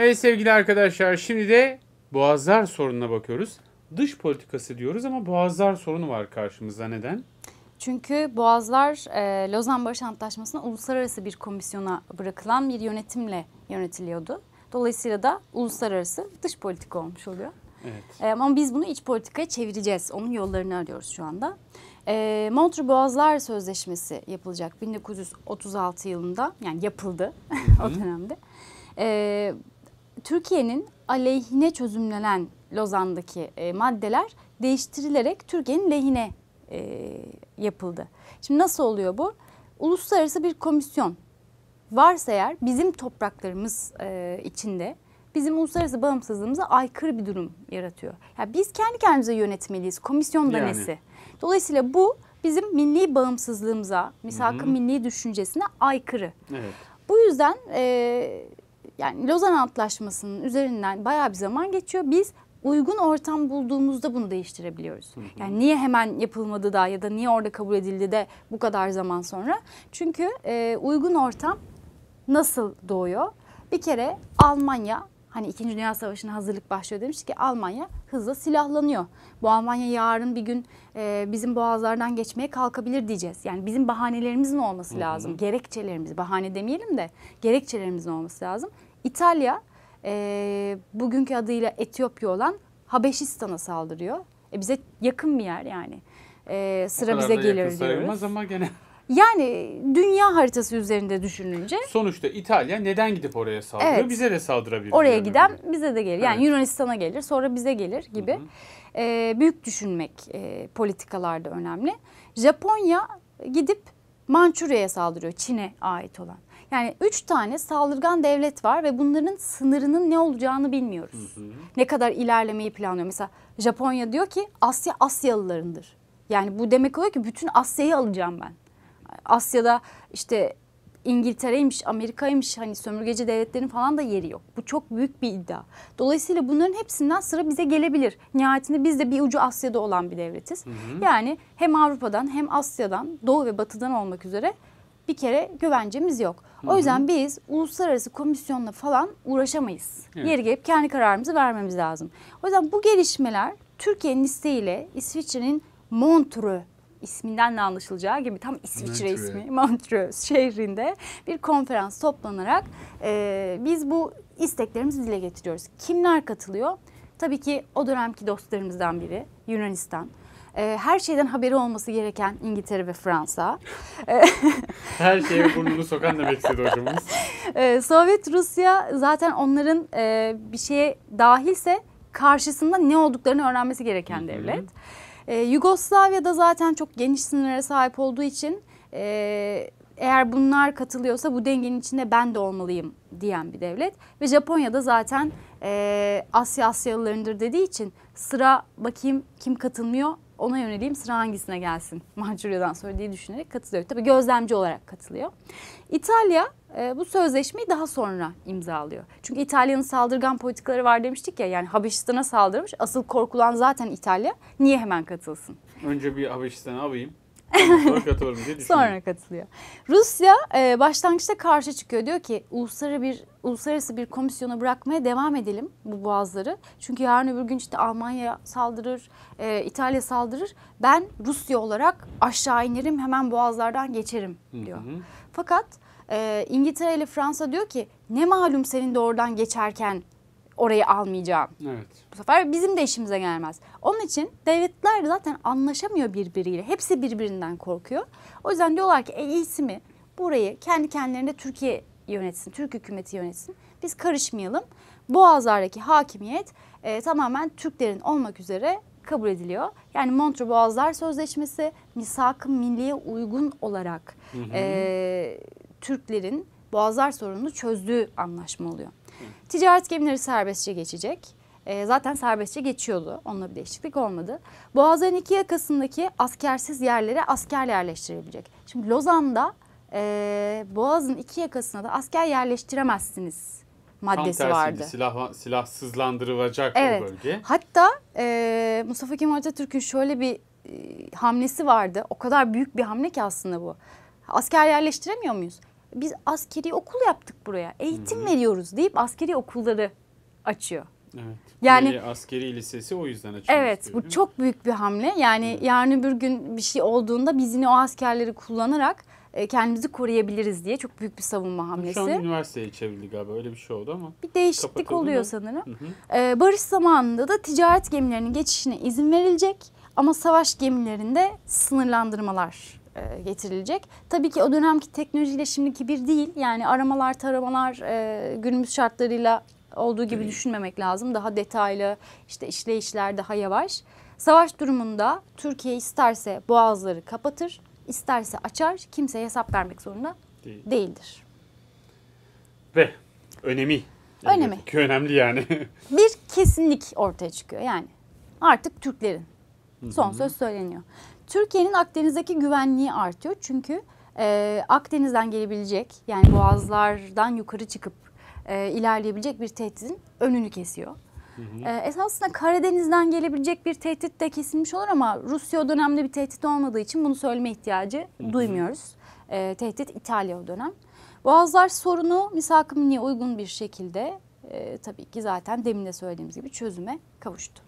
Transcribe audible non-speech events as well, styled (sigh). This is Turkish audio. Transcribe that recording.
Evet sevgili arkadaşlar şimdi de boğazlar sorununa bakıyoruz. Dış politikası diyoruz ama boğazlar sorunu var karşımızda. Neden? Çünkü Boğazlar e, Lozan Barış Antlaşması'na uluslararası bir komisyona bırakılan bir yönetimle yönetiliyordu. Dolayısıyla da uluslararası dış politika olmuş oluyor. Evet. E, ama biz bunu iç politikaya çevireceğiz. Onun yollarını arıyoruz şu anda. E, Montre Boğazlar Sözleşmesi yapılacak 1936 yılında. Yani yapıldı (laughs) o dönemde. E, Türkiye'nin aleyhine çözümlenen Lozan'daki e, maddeler değiştirilerek Türkiye'nin lehine e, yapıldı. Şimdi nasıl oluyor bu? Uluslararası bir komisyon varsa eğer bizim topraklarımız e, içinde bizim uluslararası bağımsızlığımıza aykırı bir durum yaratıyor. Yani biz kendi kendimize yönetmeliyiz. Komisyon da yani. nesi? Dolayısıyla bu bizim milli bağımsızlığımıza, misakın milli düşüncesine aykırı. Evet. Bu yüzden e, yani Lozan Antlaşması'nın üzerinden bayağı bir zaman geçiyor. Biz uygun ortam bulduğumuzda bunu değiştirebiliyoruz. Hı hı. Yani niye hemen yapılmadı da ya da niye orada kabul edildi de bu kadar zaman sonra? Çünkü e, uygun ortam nasıl doğuyor? Bir kere Almanya hani 2. Dünya Savaşı'na hazırlık başlıyor demişti ki Almanya hızla silahlanıyor. Bu Almanya yarın bir gün e, bizim boğazlardan geçmeye kalkabilir diyeceğiz. Yani bizim bahanelerimizin olması lazım. Gerekçelerimiz, bahane demeyelim de gerekçelerimizin olması lazım. İtalya e, bugünkü adıyla Etiyopya olan Habeşistan'a saldırıyor. E, bize yakın bir yer yani. E, sıra bize gelir diyoruz. ama gene. Yani dünya haritası üzerinde düşününce. Sonuçta İtalya neden gidip oraya saldırıyor? Evet. Bize de saldırabilir. Oraya giden öyle. bize de gelir. Yani evet. Yunanistan'a gelir sonra bize gelir gibi. Hı hı. E, büyük düşünmek e, politikalarda önemli. Japonya gidip Mançurya'ya saldırıyor Çin'e ait olan. Yani üç tane saldırgan devlet var ve bunların sınırının ne olacağını bilmiyoruz. Hı hı. Ne kadar ilerlemeyi planlıyor. Mesela Japonya diyor ki Asya Asyalılarındır. Yani bu demek oluyor ki bütün Asya'yı alacağım ben. Asya'da işte İngiltere'ymiş, Amerika'ymış hani sömürgeci devletlerin falan da yeri yok. Bu çok büyük bir iddia. Dolayısıyla bunların hepsinden sıra bize gelebilir. Nihayetinde biz de bir ucu Asya'da olan bir devletiz. Hı hı. Yani hem Avrupa'dan hem Asya'dan, Doğu ve Batı'dan olmak üzere bir kere güvencemiz yok. O yüzden biz uluslararası komisyonla falan uğraşamayız. Evet. Yeri gelip kendi kararımızı vermemiz lazım. O yüzden bu gelişmeler Türkiye'nin isteğiyle İsviçre'nin Montreux isminden de anlaşılacağı gibi tam İsviçre Montreux. ismi (laughs) Montreux şehrinde bir konferans toplanarak e, biz bu isteklerimizi dile getiriyoruz. Kimler katılıyor? Tabii ki o dönemki dostlarımızdan biri Yunanistan. Ee, her şeyden haberi olması gereken İngiltere ve Fransa. Ee, (laughs) her şeye burnunu sokan demek istedi hocamız. (laughs) Ee, Sovyet Rusya zaten onların e, bir şeye dahilse karşısında ne olduklarını öğrenmesi gereken devlet. Yugoslavya da zaten çok geniş sınırlara sahip olduğu için e, eğer bunlar katılıyorsa bu dengenin içinde ben de olmalıyım diyen bir devlet. Ve Japonya da zaten e, Asya Asyalılarındır dediği için sıra bakayım kim katılmıyor ona yöneleyim sıra hangisine gelsin (laughs) Mançurya'dan sonra diye düşünerek katılıyor. Tabii gözlemci olarak katılıyor. İtalya e, bu sözleşmeyi daha sonra imzalıyor. Çünkü İtalya'nın saldırgan politikaları var demiştik ya yani Habeşistan'a saldırmış. Asıl korkulan zaten İtalya. Niye hemen katılsın? Önce bir Habeşistan'a alayım. (laughs) Sonra katılıyor. Rusya e, başlangıçta karşı çıkıyor. Diyor ki uluslararası bir uluslararası bir komisyona bırakmaya devam edelim bu boğazları. Çünkü yarın öbür gün işte Almanya saldırır, e, İtalya saldırır. Ben Rusya olarak aşağı inerim hemen boğazlardan geçerim diyor. Hı hı. Fakat e, İngiltere ile Fransa diyor ki ne malum senin de oradan geçerken orayı almayacağım. Evet. Bu sefer bizim de işimize gelmez. Onun için devletler zaten anlaşamıyor birbiriyle. Hepsi birbirinden korkuyor. O yüzden diyorlar ki en iyisi mi burayı kendi kendilerine Türkiye yönetsin, Türk hükümeti yönetsin. Biz karışmayalım. Boğazlardaki hakimiyet e, tamamen Türklerin olmak üzere kabul ediliyor. Yani Montre Boğazlar Sözleşmesi misak milliye uygun olarak hı hı. E, Türklerin Boğazlar sorununu çözdüğü anlaşma oluyor. Ticaret gemileri serbestçe geçecek. Ee, zaten serbestçe geçiyordu. Onunla bir değişiklik olmadı. Boğazın iki yakasındaki askersiz yerlere asker yerleştirebilecek. Şimdi Lozan'da e, Boğaz'ın iki yakasına da asker yerleştiremezsiniz maddesi Tam vardı. Silah, silahsızlandırılacak evet. o bölge. Hatta e, Mustafa Kemal Atatürk'ün şöyle bir e, hamlesi vardı. O kadar büyük bir hamle ki aslında bu. Asker yerleştiremiyor muyuz? biz askeri okul yaptık buraya. Eğitim Hı-hı. veriyoruz deyip askeri okulları açıyor. Evet. Yani Milli askeri lisesi o yüzden açılmış. Evet, diyor, bu çok büyük bir hamle. Yani evet. yarın bir gün bir şey olduğunda biz yine o askerleri kullanarak e, kendimizi koruyabiliriz diye çok büyük bir savunma hamlesi. Şu an üniversiteye çevrildi galiba öyle bir şey oldu ama. Bir değişiklik oluyor sanırım. Ee, barış zamanında da ticaret gemilerinin geçişine izin verilecek ama savaş gemilerinde sınırlandırmalar e, getirilecek. Tabii ki o dönemki teknolojiyle şimdiki bir değil. Yani aramalar, taramalar e, günümüz şartlarıyla olduğu gibi düşünmemek lazım. Daha detaylı, işte işleyişler daha yavaş. Savaş durumunda Türkiye isterse boğazları kapatır, isterse açar, kimseye hesap vermek zorunda değildir. Ve önemi. Yani önemi. önemli yani. (laughs) bir kesinlik ortaya çıkıyor yani. Artık Türklerin Son söz söyleniyor. Türkiye'nin Akdeniz'deki güvenliği artıyor. Çünkü e, Akdeniz'den gelebilecek yani boğazlardan yukarı çıkıp e, ilerleyebilecek bir tehditin önünü kesiyor. Hı e, esasında Karadeniz'den gelebilecek bir tehdit de kesilmiş olur ama Rusya o dönemde bir tehdit olmadığı için bunu söyleme ihtiyacı duymuyoruz. E, tehdit İtalya o dönem. Boğazlar sorunu misak-ı uygun bir şekilde e, tabii ki zaten demin de söylediğimiz gibi çözüme kavuştu.